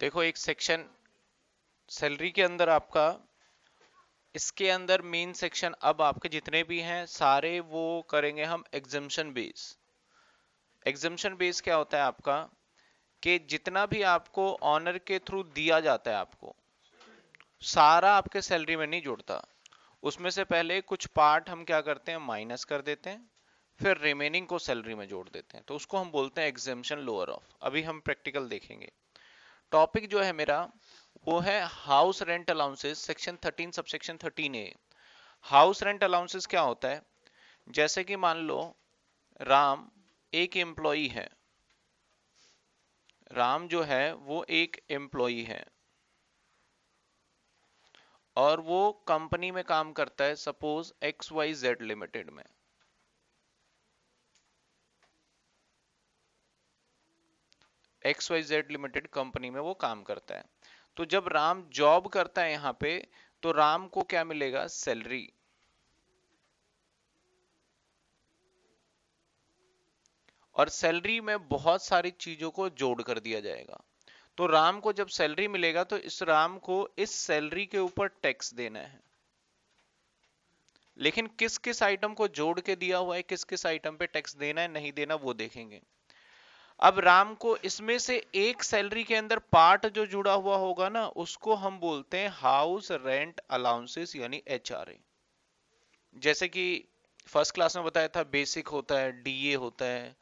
देखो एक section salary के अंदर आपका इसके अंदर मेन सेक्शन अब आपके जितने भी हैं सारे वो करेंगे हम एग्जिमशन बेस एग्जिमशन बेस क्या होता है आपका कि जितना भी आपको ऑनर के थ्रू दिया जाता है आपको सारा आपके सैलरी में नहीं जुड़ता उसमें से पहले कुछ पार्ट हम क्या करते हैं माइनस कर देते हैं फिर रिमेनिंग को सैलरी में जोड़ देते हैं तो उसको हम बोलते हैं एग्जिमशन लोअर ऑफ अभी हम प्रैक्टिकल देखेंगे टॉपिक जो है मेरा वो है house rent allowances section 13 subsection thirteen A house rent allowances क्या होता है जैसे कि मान लो राम एक एम्प्लॉई है राम जो है वो एक एम्प्लॉई है और वो कंपनी में काम करता है suppose X Y Z limited में X Y Z limited company में वो काम करता है तो जब राम जॉब करता है यहाँ पे तो राम को क्या मिलेगा सैलरी और सैलरी में बहुत सारी चीजों को जोड़ कर दिया जाएगा तो राम को जब सैलरी मिलेगा तो इस राम को इस सैलरी के ऊपर टैक्स देना है लेकिन किस किस आइटम को जोड़ के दिया हुआ है किस किस आइटम पे टैक्स देना है नहीं देना वो देखेंगे अब राम को इसमें से एक सैलरी के अंदर पार्ट जो जुड़ा हुआ होगा ना उसको हम बोलते हैं हाउस रेंट अलाउंसेस यानी एच जैसे कि फर्स्ट क्लास में बताया था बेसिक होता है डीए होता है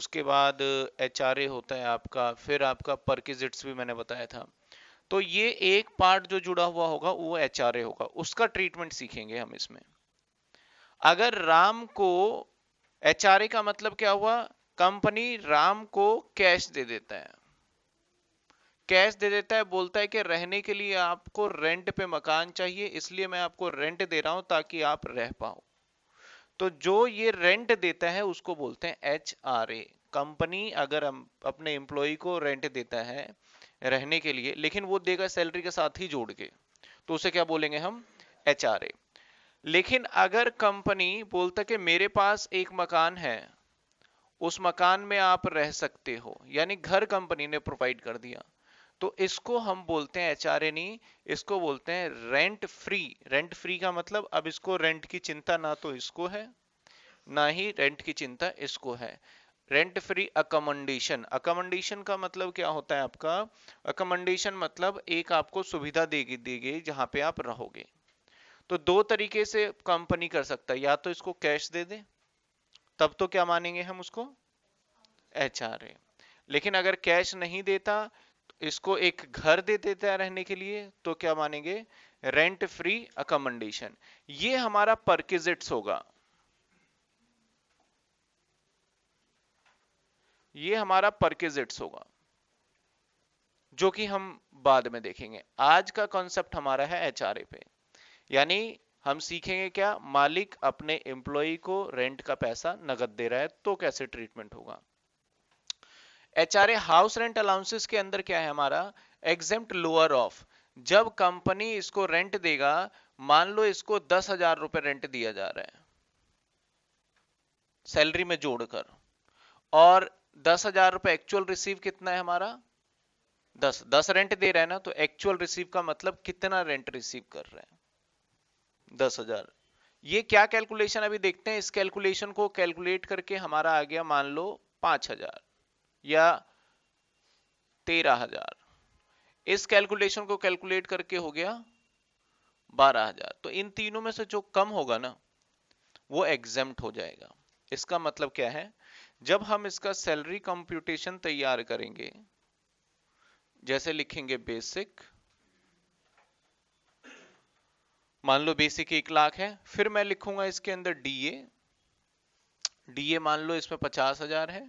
उसके बाद एच होता है आपका फिर आपका परकेजिट्स भी मैंने बताया था तो ये एक पार्ट जो जुड़ा हुआ होगा वो एच होगा उसका ट्रीटमेंट सीखेंगे हम इसमें अगर राम को एच का मतलब क्या हुआ कंपनी राम को कैश दे देता है कैश दे देता है बोलता है कि रहने के लिए आपको रेंट पे मकान चाहिए इसलिए मैं आपको रेंट दे रहा हूं ताकि आप रह पाओ तो जो ये रेंट देता है उसको बोलते हैं एच आर ए कंपनी अगर अपने एम्प्लॉय को रेंट देता है रहने के लिए लेकिन वो देगा सैलरी के साथ ही जोड़ के तो उसे क्या बोलेंगे हम एच आर ए लेकिन अगर कंपनी बोलता कि मेरे पास एक मकान है उस मकान में आप रह सकते हो यानी घर कंपनी ने प्रोवाइड कर दिया तो इसको हम बोलते हैं एच आर इसको बोलते हैं रेंट फ्री रेंट फ्री का मतलब अब इसको रेंट की चिंता ना तो इसको है ना ही रेंट की चिंता इसको है रेंट फ्री अकोमोडेशन अकोमोडेशन का मतलब क्या होता है आपका अकोमोडेशन मतलब एक आपको सुविधा देगी देगी जहां पे आप रहोगे तो दो तरीके से कंपनी कर सकता है या तो इसको कैश दे दे तब तो क्या मानेंगे हम उसको एच लेकिन अगर कैश नहीं देता इसको एक घर दे देता है रहने के लिए तो क्या मानेंगे रेंट फ्री अकोमोडेशन ये हमारा परकिजिट्स होगा ये हमारा परकिजिट्स होगा जो कि हम बाद में देखेंगे आज का कॉन्सेप्ट हमारा है एच पे यानी हम सीखेंगे क्या मालिक अपने एम्प्लॉय को रेंट का पैसा नगद दे रहा है तो कैसे ट्रीटमेंट होगा एचआरए हाउस रेंट अलाउंसेस के अंदर क्या है हमारा एग्जेम्प्ट लोअर ऑफ जब कंपनी इसको रेंट देगा मान लो इसको दस हजार रुपए रेंट दिया जा रहा है सैलरी में जोड़कर और दस हजार रुपए एक्चुअल रिसीव कितना है हमारा दस दस रेंट दे रहा है ना तो एक्चुअल रिसीव का मतलब कितना रेंट रिसीव कर रहे हैं दस हजार ये क्या कैलकुलेशन अभी देखते हैं इस कैलकुलेशन को कैलकुलेट करके हमारा आ गया मान लो पांच हजार या तेरह हजार इस कैलकुलेशन को कैलकुलेट करके हो गया बारह हजार तो इन तीनों में से जो कम होगा ना वो एग्जाम हो जाएगा इसका मतलब क्या है जब हम इसका सैलरी कंप्यूटेशन तैयार करेंगे जैसे लिखेंगे बेसिक मान लो बेसिक एक लाख है फिर मैं लिखूंगा इसके अंदर डीए डीए मान लो इसमें पचास हजार है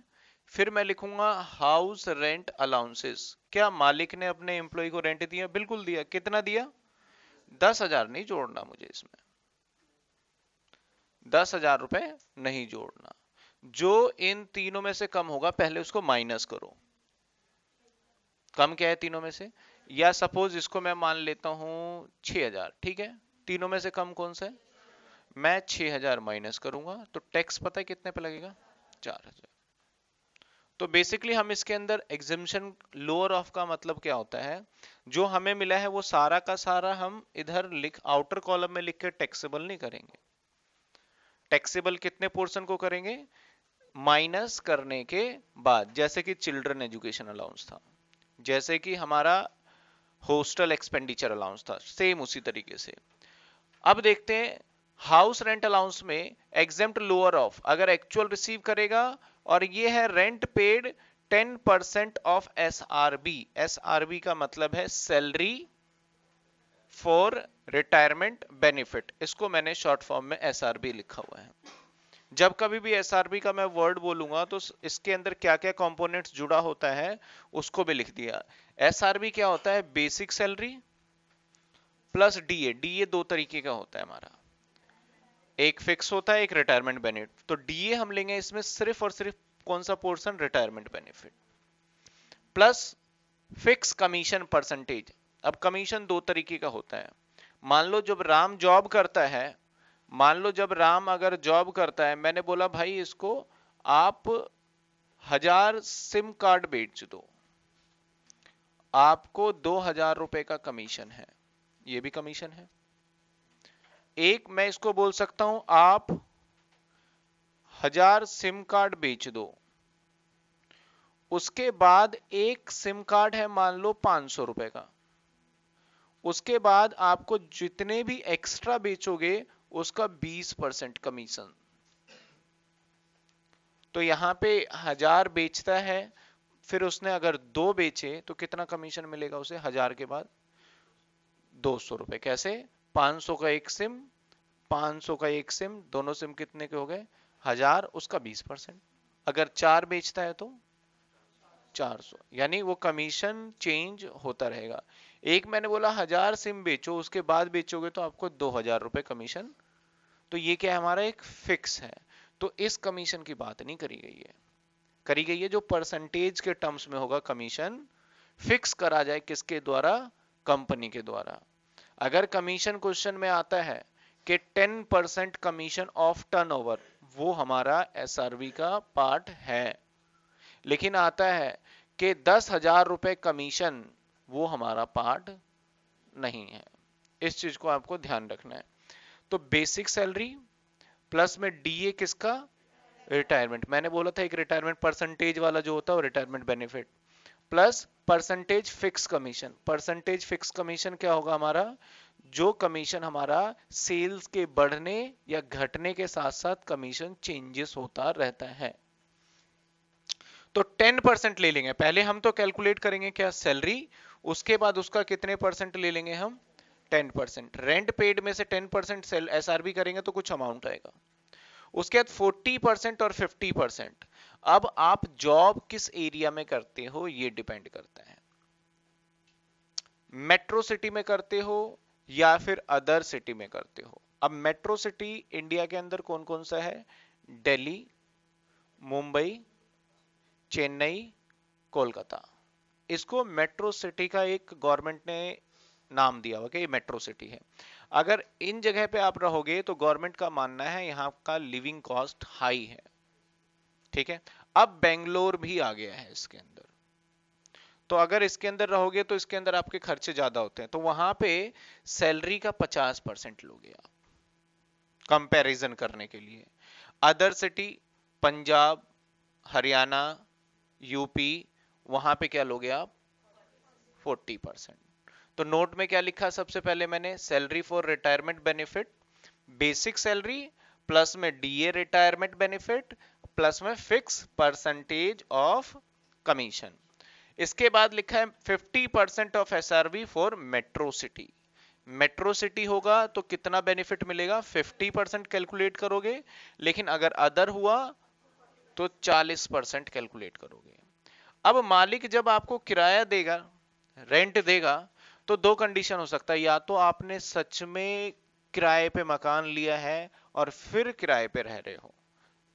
फिर मैं लिखूंगा हाउस रेंट अलाउंसेस क्या मालिक ने अपने एम्प्लॉय को रेंट दिया बिल्कुल दिया कितना दिया दस हजार नहीं जोड़ना मुझे इसमें दस हजार रुपए नहीं जोड़ना जो इन तीनों में से कम होगा पहले उसको माइनस करो कम क्या है तीनों में से या सपोज इसको मैं मान लेता हूं हजार ठीक है तीनों में से कम कौन सा है मैं 6000 माइनस करूंगा तो टैक्स पता है कितने पे लगेगा 4000 तो बेसिकली हम इसके अंदर एग्जिमशन लोअर ऑफ का मतलब क्या होता है जो हमें मिला है वो सारा का सारा हम इधर लिख आउटर कॉलम में लिख के टैक्सेबल नहीं करेंगे टैक्सेबल कितने पोर्शन को करेंगे माइनस करने के बाद जैसे कि चिल्ड्रन एजुकेशन अलाउंस था जैसे कि हमारा हॉस्टल एक्सपेंडिचर अलाउंस था सेम उसी तरीके से अब देखते हैं हाउस रेंट अलाउंस में एग्जाम लोअर ऑफ अगर एक्चुअल रिसीव करेगा और ये है rent paid 10 percent of S R B S R B का मतलब है सैलरी फॉर रिटायरमेंट बेनिफिट इसको मैंने शॉर्ट फॉर्म में एस आर बी लिखा हुआ है जब कभी भी एस आर बी का मैं वर्ड बोलूंगा तो इसके अंदर क्या क्या कंपोनेंट्स जुड़ा होता है उसको भी लिख दिया एस आर बी क्या होता है basic salary plus DA DA दो तरीके का होता है हमारा एक फिक्स होता है एक रिटायरमेंट बेनिफिट तो डीए हम लेंगे इसमें सिर्फ और सिर्फ कौन सा portion retirement benefit plus fix commission percentage अब कमीशन दो तरीके का होता है मान लो जब राम जॉब करता है मान लो जब राम अगर जॉब करता है मैंने बोला भाई इसको आप हजार सिम कार्ड बेच दो आपको दो हजार रुपए का कमीशन है ये भी कमीशन है एक मैं इसको बोल सकता हूं आप हजार सिम कार्ड बेच दो उसके बाद एक सिम कार्ड है मान लो पांच सौ रुपए का उसके बाद आपको जितने भी एक्स्ट्रा बेचोगे उसका बीस परसेंट कमीशन तो यहां पे हजार बेचता है फिर उसने अगर दो बेचे तो कितना कमीशन मिलेगा उसे हजार के बाद दो सौ रुपए कैसे पांच सौ का एक सिम पांच सौ का एक सिम दोनों सिम कितने के हो गए हजार उसका बीस परसेंट अगर चार बेचता है तो चार सौ यानी वो कमीशन चेंज होता रहेगा एक मैंने बोला हजार सिम बेचो उसके बाद बेचोगे तो आपको दो हजार रुपए कमीशन तो ये क्या है हमारा एक फिक्स है तो इस कमीशन की बात नहीं करी गई है करी गई है जो परसेंटेज के टर्म्स में होगा कमीशन फिक्स करा जाए किसके द्वारा कंपनी के द्वारा अगर कमीशन क्वेश्चन में आता है कि 10 परसेंट कमीशन ऑफ टर्नओवर वो हमारा एस का पार्ट है लेकिन आता है कि दस हजार रुपए कमीशन वो हमारा पार्ट नहीं है इस चीज को आपको ध्यान रखना है तो बेसिक सैलरी प्लस में डीए किसका रिटायरमेंट मैंने बोला था एक रिटायरमेंट परसेंटेज वाला जो होता है वो retirement benefit plus percentage fix commission percentage fix commission क्या होगा हमारा जो कमीशन हमारा सेल्स के बढ़ने या घटने के साथ साथ कमीशन चेंजेस होता रहता है तो 10 परसेंट ले लेंगे पहले हम तो कैलकुलेट करेंगे क्या सैलरी उसके बाद उसका कितने परसेंट ले लेंगे हम 10 परसेंट रेंट पेड में से 10 परसेंट एस करेंगे तो कुछ अमाउंट आएगा उसके बाद 40 परसेंट और 50 परसेंट अब आप जॉब किस एरिया में करते हो ये डिपेंड करता है मेट्रो सिटी में करते हो या फिर अदर सिटी में करते हो अब मेट्रो सिटी इंडिया के अंदर कौन कौन सा है दिल्ली मुंबई चेन्नई कोलकाता इसको मेट्रो सिटी का एक गवर्नमेंट ने नाम दिया हुआ कि ये मेट्रो सिटी है अगर इन जगह पे आप रहोगे तो गवर्नमेंट का मानना है यहाँ का लिविंग कॉस्ट हाई है ठीक है अब बेंगलोर भी आ गया है इसके अंदर तो अगर इसके अंदर रहोगे तो इसके अंदर आपके खर्चे ज्यादा होते हैं तो वहां पे सैलरी का 50 परसेंट लोगे आप कंपैरिजन करने के लिए other city Punjab Haryana UP वहां पे क्या लोगे आप 40 परसेंट तो नोट में क्या लिखा सबसे पहले मैंने salary for retirement benefit basic salary plus में डीए रिटायरमेंट बेनिफिट प्लस में फिक्स परसेंटेज ऑफ कमीशन इसके बाद लिखा है 50 percent of S for metro city metro city होगा तो कितना बेनिफिट मिलेगा 50 परसेंट कैलकुलेट करोगे लेकिन अगर अदर हुआ तो 40 परसेंट कैलकुलेट करोगे अब मालिक जब आपको किराया देगा रेंट देगा तो दो कंडीशन हो सकता है या तो आपने सच में किराए पे मकान लिया है और फिर किराए पे रह रहे हो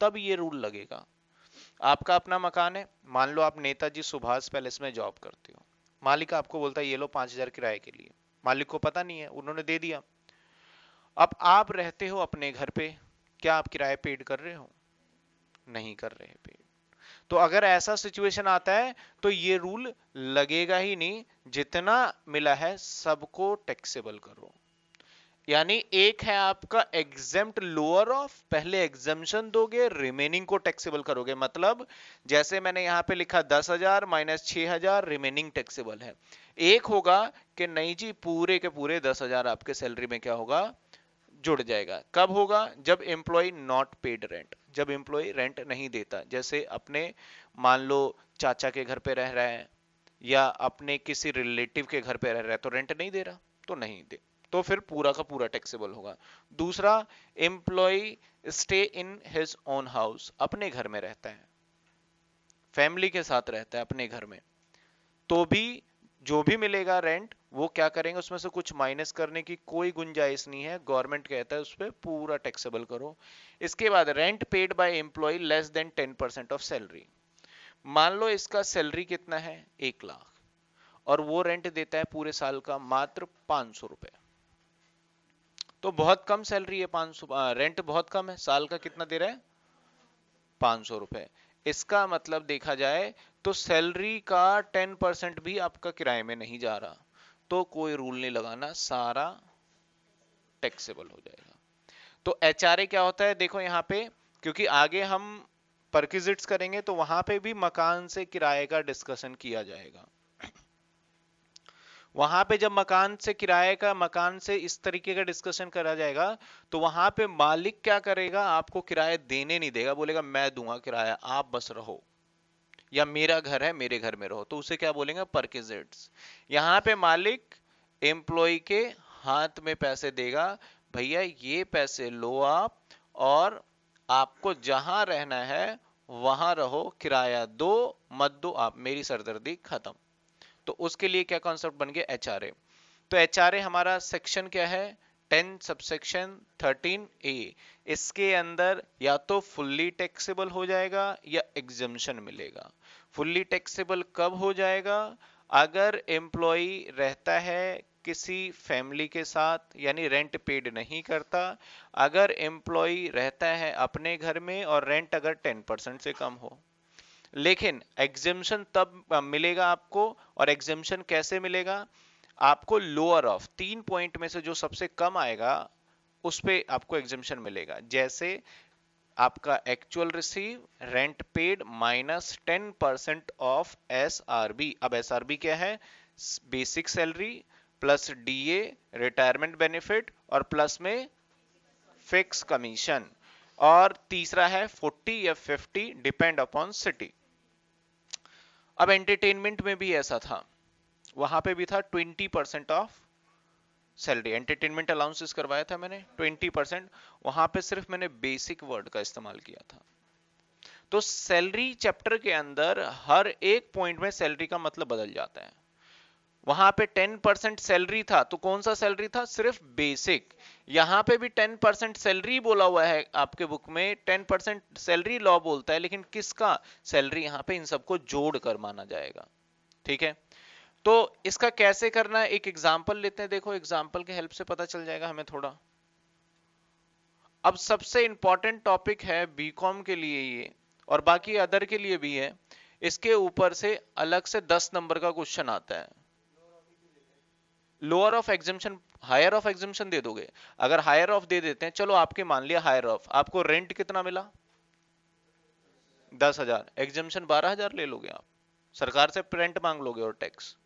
तब ये रूल लगेगा आपका अपना मकान है मान लो आप नेताजी सुभाष पैलेस में जॉब करते हो मालिक आपको बोलता है ये लो पांच हजार किराए के लिए मालिक को पता नहीं है उन्होंने दे दिया अब आप रहते हो अपने घर पे क्या आप किराए पेड कर रहे हो नहीं कर रहे पेड तो अगर ऐसा सिचुएशन आता है तो ये रूल लगेगा ही नहीं जितना मिला है सबको टैक्सेबल करो यानी एक है आपका एग्जेम्प्ट लोअर ऑफ पहले एग्जेम्पन दोगे रिमेनिंग को टैक्सेबल करोगे मतलब जैसे मैंने यहाँ पे लिखा दस हजार माइनस छह हजार रिमेनिंग टैक्सेबल है एक होगा कि नहीं जी पूरे के पूरे दस हजार आपके सैलरी में क्या होगा जुड़ जाएगा कब होगा जब एम्प्लॉय नॉट पेड रेंट जब एम्प्लॉय रेंट नहीं देता जैसे अपने मान लो चाचा के घर पे रह रहे है या अपने किसी रिलेटिव के घर पे रह रहे हैं तो रेंट नहीं दे रहा तो नहीं दे तो फिर पूरा का पूरा टैक्सेबल होगा दूसरा employ stay in his own house अपने घर में रहता है फैमिली के साथ रहता है अपने घर में तो भी जो भी मिलेगा रेंट वो क्या करेंगे उसमें से कुछ माइनस करने की कोई गुंजाइश नहीं है गवर्नमेंट कहता है उस पर पूरा टैक्सेबल करो इसके बाद rent paid by employ less than ten percent of salary मान लो इसका सैलरी कितना है एक लाख और वो रेंट देता है पूरे साल का मात्र पांच सौ रुपए तो बहुत कम सैलरी है पांच सौ रेंट बहुत कम है साल का कितना दे रहा है पांच सौ रुपए इसका मतलब देखा जाए तो सैलरी का टेन परसेंट भी आपका किराए में नहीं जा रहा तो कोई रूल नहीं लगाना सारा टैक्सेबल हो जाएगा तो एच क्या होता है देखो यहाँ पे क्योंकि आगे हम परक्विजिट्स करेंगे तो वहां पे भी मकान से किराए का डिस्कशन किया जाएगा वहां पे जब मकान से किराए का मकान से इस तरीके का डिस्कशन करा जाएगा तो वहां पे मालिक क्या करेगा आपको किराया देने नहीं देगा बोलेगा मैं दूंगा किराया आप बस रहो या मेरा घर है मेरे घर में रहो तो उसे क्या बोलेंगे परकिजेट्स यहाँ पे मालिक एम्प्लॉय के हाथ में पैसे देगा भैया ये पैसे लो आप और आपको जहां रहना है वहां रहो किराया दो मत दो आप मेरी सरदर्दी खत्म तो उसके लिए क्या कॉन्सेप्ट बन गया एच तो एच हमारा सेक्शन क्या है 10 सबसेक्शन 13 ए इसके अंदर या तो फुल्ली टैक्सेबल हो जाएगा या एग्जम्पन मिलेगा फुल्ली टैक्सेबल कब हो जाएगा अगर एम्प्लॉय रहता है किसी फैमिली के साथ यानी रेंट पेड नहीं करता अगर एम्प्लॉय रहता है अपने घर में और रेंट अगर 10 परसेंट से कम हो लेकिन एग्जिम्शन तब मिलेगा आपको और एग्जिमशन कैसे मिलेगा आपको लोअर ऑफ तीन पॉइंट में से जो सबसे कम आएगा उस पर आपको एग्जिमशन मिलेगा जैसे आपका actual receive rent paid minus ten percent of S अब एस क्या है basic salary plus DA retirement benefit और प्लस में फिक्स कमीशन और तीसरा है 40 या 50 डिपेंड अपॉन सिटी अब एंटरटेनमेंट में भी ऐसा था वहां पे भी था 20 percent of salary entertainment allowances करवाया था मैंने 20 परसेंट वहां पर सिर्फ मैंने बेसिक वर्ड का इस्तेमाल किया था तो सैलरी चैप्टर के अंदर हर एक पॉइंट में सैलरी का मतलब बदल जाता है वहां पे 10 सैलरी था तो कौन सा सैलरी था सिर्फ बेसिक यहाँ पे भी 10 परसेंट सैलरी बोला हुआ है आपके बुक में 10 परसेंट सैलरी लॉ बोलता है लेकिन किसका सैलरी यहाँ पे इन सबको जोड़ कर माना जाएगा ठीक है तो इसका कैसे करना है एक एग्जाम्पल लेते हैं देखो एग्जाम्पल के हेल्प से पता चल जाएगा हमें थोड़ा अब सबसे इंपॉर्टेंट टॉपिक है बीकॉम के लिए ये और बाकी अदर के लिए भी है इसके ऊपर से अलग से दस नंबर का क्वेश्चन आता है lower of exemption higher of exemption दे दोगे अगर हायर ऑफ दे देते हैं चलो आपके मान लिया हायर ऑफ आपको रेंट कितना मिला दस हजार एग्जिम्पन बारह हजार ले लोगे आप सरकार से रेंट मांग लोगे और टैक्स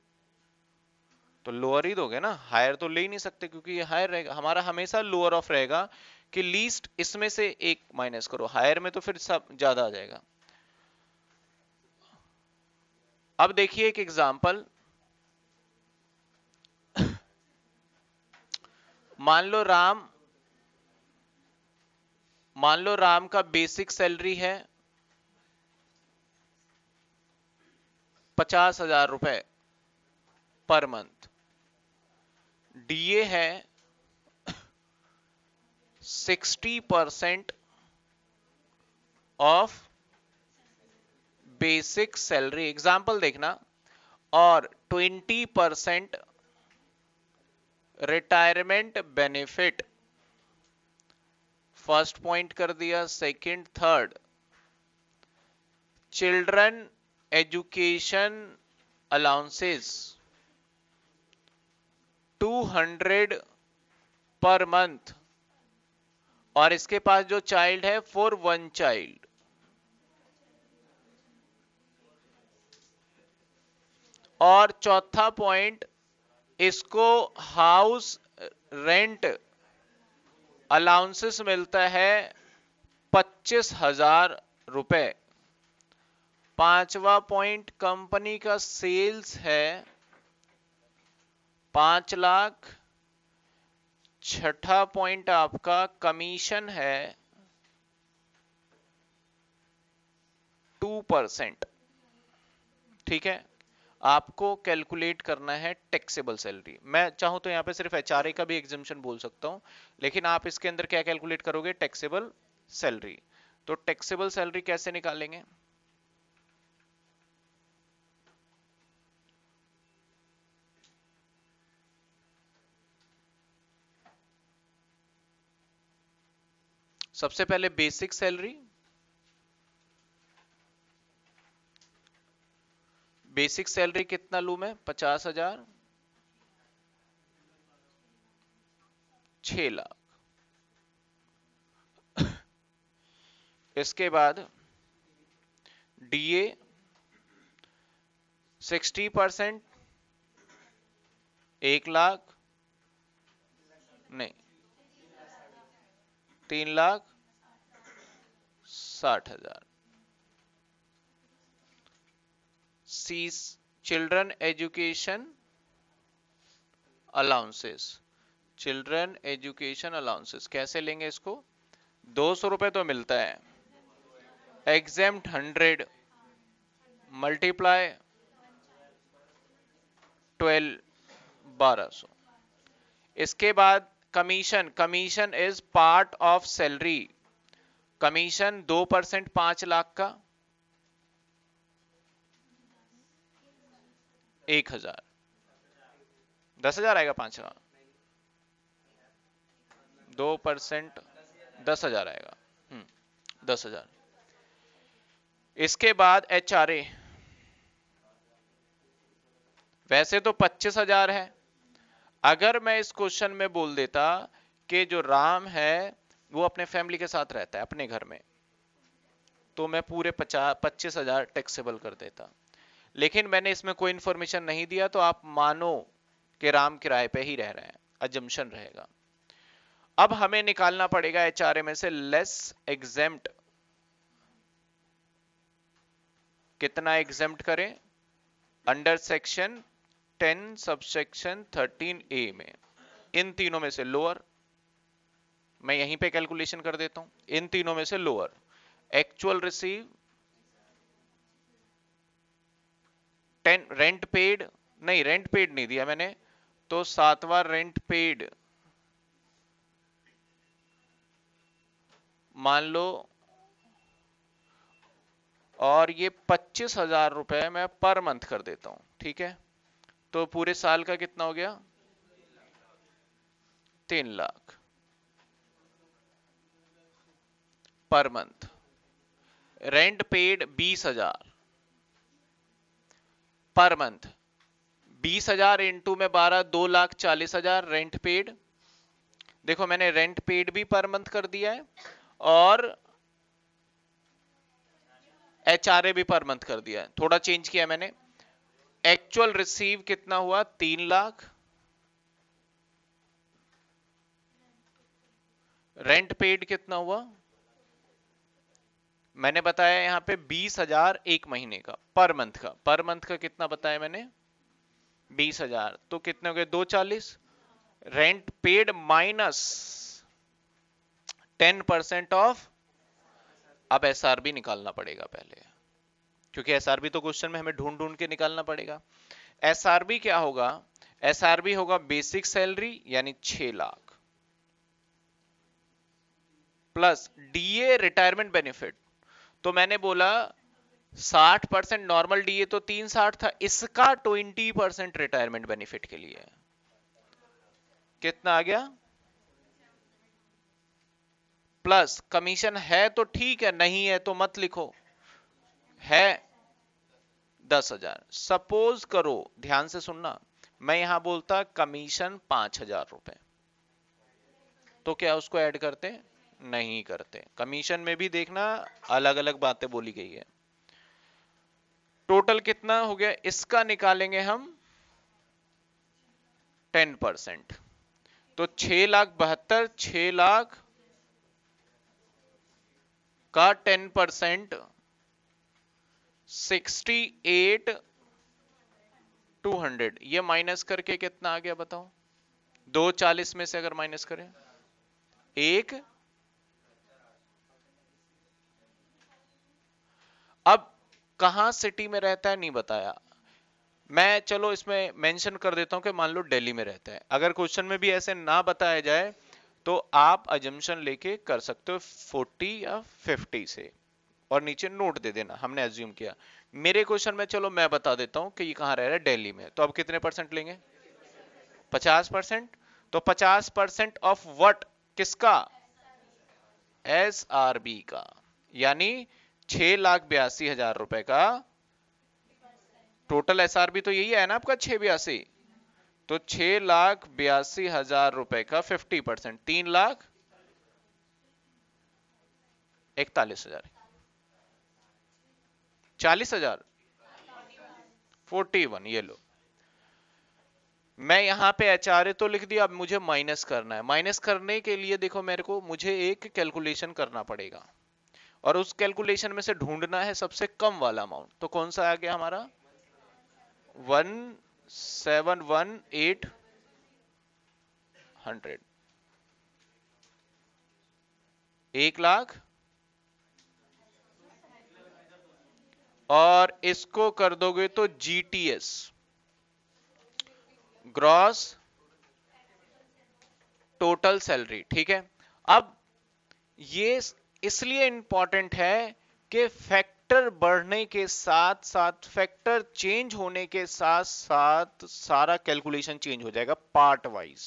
तो लोअर ही दोगे ना हायर तो ले ही नहीं सकते क्योंकि ये हायर रहेगा हमारा हमेशा लोअर ऑफ रहेगा कि लीस्ट इसमें से एक माइनस करो हायर में तो फिर सब ज्यादा आ जाएगा अब देखिए एक एग्जाम्पल मान लो राम मान लो राम का बेसिक सैलरी है पचास हजार रुपए पर मंथ डीए है sixty percent of basic salary example देखना और twenty percent retirement benefit first point कर दिया second third children education allowances 200 per month और इसके पास जो चाइल्ड है फॉर वन चाइल्ड और चौथा पॉइंट इसको हाउस रेंट अलाउंसेस मिलता है पच्चीस हजार रुपये पांचवा पॉइंट कंपनी का सेल्स है पांच लाख छठा पॉइंट आपका कमीशन है टू परसेंट ठीक है आपको कैलकुलेट करना है टैक्सेबल सैलरी मैं चाहूँ तो यहाँ पे सिर्फ एच का भी एग्जिमशन बोल सकता हूँ लेकिन आप इसके अंदर क्या कैलकुलेट करोगे टैक्सेबल सैलरी तो टैक्सेबल सैलरी कैसे निकालेंगे सबसे पहले बेसिक सैलरी बेसिक सैलरी कितना लू मैं पचास हजार छ लाख इसके बाद डीए सिक्सटी परसेंट एक लाख नहीं तीन लाख साठ हजार sees children education allowances children education allowances कैसे लेंगे इसको दो सौ रुपए तो मिलता है एग्जाम हंड्रेड मल्टीप्लाई ट्वेल्व बारह सौ इसके बाद commission commission is part of salary commission दो परसेंट पांच लाख का एक हजार दस हजार आएगा पांच का दो परसेंट दस हजार आएगा हम्म, दस हजार इसके बाद एच आर ए वैसे तो पच्चीस हजार है अगर मैं इस क्वेश्चन में बोल देता कि जो राम है वो अपने फैमिली के साथ रहता है अपने घर में तो मैं पूरे पचास पच्चीस हजार टैक्सेबल कर देता लेकिन मैंने इसमें कोई इंफॉर्मेशन नहीं दिया तो आप मानो कि राम किराए पे ही रह रहे हैं अजम्पन रहेगा अब हमें निकालना पड़ेगा एच में से लेस एग्जेम कितना एग्जेम करें अंडर सेक्शन 10 सबसेक्शन 13 ए में इन तीनों में से लोअर मैं यहीं पे कैलकुलेशन कर देता हूं इन तीनों में से lower actual receive ten rent paid नहीं रेंट पेड नहीं दिया मैंने तो सातवा रेंट पेड मान लो और ये पच्चीस हजार रुपए मैं पर मंथ कर देता हूं ठीक है तो पूरे साल का कितना हो गया तीन lakh per month rent paid बीस हजार पर मंथ बीस हजार इंटू में बारह दो लाख चालीस हजार रेंट पेड देखो मैंने रेंट पेड भी पर मंथ कर दिया है और एच भी पर मंथ कर दिया है थोड़ा चेंज किया मैंने एक्चुअल रिसीव कितना हुआ तीन लाख रेंट पेड कितना हुआ मैंने बताया यहाँ पे बीस हजार एक महीने का पर मंथ का पर मंथ का कितना बताया मैंने बीस हजार तो कितने हो गए दो चालीस rent paid minus ten percent of अब एस निकालना पड़ेगा पहले क्योंकि एस तो क्वेश्चन में हमें ढूंढ ढूंढ के निकालना पड़ेगा एस क्या होगा एस होगा बेसिक सैलरी यानी छह lakh plus DA retirement benefit तो मैंने बोला 60 परसेंट नॉर्मल डीए तो तीन साठ था इसका 20 परसेंट रिटायरमेंट बेनिफिट के लिए कितना आ गया प्लस कमीशन है तो ठीक है नहीं है तो मत लिखो है दस हजार सपोज करो ध्यान से सुनना मैं यहां बोलता कमीशन पांच हजार रुपए तो क्या उसको ऐड करते नहीं करते कमीशन में भी देखना अलग अलग बातें बोली गई है टोटल कितना हो गया इसका निकालेंगे हम 10 परसेंट तो छह लाख बहत्तर छह लाख का 10 percent sixty eight two hundred ये माइनस करके कितना आ गया बताओ दो चालीस में से अगर माइनस करें एक कहा सिटी में रहता है नहीं बताया मैं चलो इसमें मेंशन कर देता हूं कि मान लो दिल्ली में रहता है अगर क्वेश्चन में भी ऐसे ना बताया जाए तो आप अजम्पन लेके कर सकते हो 40 या 50 से और नीचे नोट दे देना हमने एज्यूम किया मेरे क्वेश्चन में चलो मैं बता देता हूँ कि ये कहाँ रह रहा है दिल्ली में तो आप कितने परसेंट लेंगे 50 परसेंट तो 50 परसेंट ऑफ वट किसका एस आर बी का यानी छह लाख बयासी हजार रुपए का टोटल एसआरबी तो यही है ना आपका छह बयासी तो छह लाख बयासी हजार रुपए का फिफ्टी परसेंट तीन लाख इकतालीस हजार चालीस हजार फोर्टी वन ये लो मैं यहां पे एच तो लिख दिया अब मुझे माइनस करना है माइनस करने के लिए देखो मेरे को मुझे एक कैलकुलेशन करना पड़ेगा और उस कैलकुलेशन में से ढूंढना है सबसे कम वाला अमाउंट तो कौन सा आ गया हमारा one seven one eight hundred एक लाख और इसको कर दोगे तो जीटीएस ग्रॉस टोटल सैलरी ठीक है अब ये इसलिए इंपॉर्टेंट है कि फैक्टर बढ़ने के साथ साथ फैक्टर चेंज होने के साथ साथ सारा कैलकुलेशन चेंज हो जाएगा पार्ट वाइज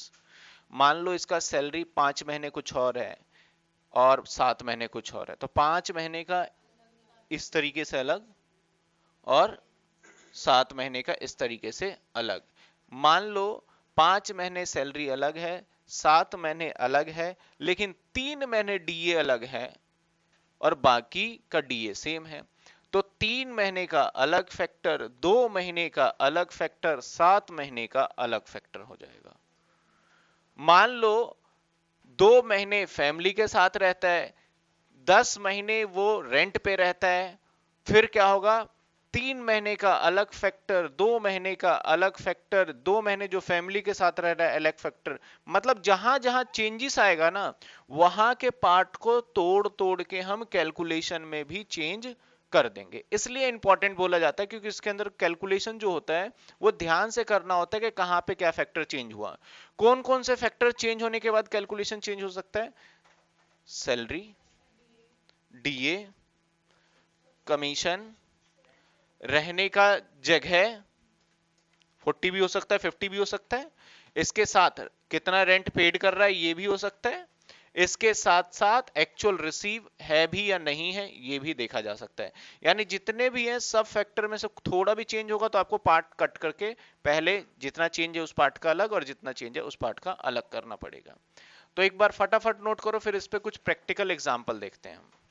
मान लो इसका सैलरी पांच महीने कुछ और है और सात महीने कुछ और है तो पांच महीने का इस तरीके से अलग और सात महीने का इस तरीके से अलग मान लो पांच महीने सैलरी अलग है सात महीने अलग है लेकिन तीन महीने डीए अलग है और बाकी का डीए सेम है तो तीन महीने का अलग फैक्टर दो महीने का अलग फैक्टर सात महीने का अलग फैक्टर हो जाएगा मान लो दो महीने फैमिली के साथ रहता है दस महीने वो रेंट पे रहता है फिर क्या होगा तीन महीने का अलग फैक्टर दो महीने का अलग फैक्टर दो महीने जो फैमिली के साथ रह रहा है अलग फैक्टर मतलब जहां जहां चेंजेस आएगा ना वहां के पार्ट को तोड़ तोड़ के हम कैलकुलेशन में भी चेंज कर देंगे इसलिए इंपॉर्टेंट बोला जाता है क्योंकि इसके अंदर कैलकुलेशन जो होता है वो ध्यान से करना होता है कि कहाँ पे क्या फैक्टर चेंज हुआ कौन कौन से फैक्टर चेंज होने के बाद कैलकुलेशन चेंज हो सकता है सैलरी डीए कमीशन रहने का जगह 40 भी हो सकता है 50 भी हो सकता है इसके साथ कितना रेंट पेड कर रहा है ये भी हो सकता है इसके साथ साथ एक्चुअल रिसीव है भी या नहीं है ये भी देखा जा सकता है यानी जितने भी हैं सब फैक्टर में से थोड़ा भी चेंज होगा तो आपको पार्ट कट करके पहले जितना चेंज है उस पार्ट का अलग और जितना चेंज है उस पार्ट का अलग करना पड़ेगा तो एक बार फटाफट नोट करो फिर इस पर कुछ प्रैक्टिकल एग्जाम्पल देखते हैं हम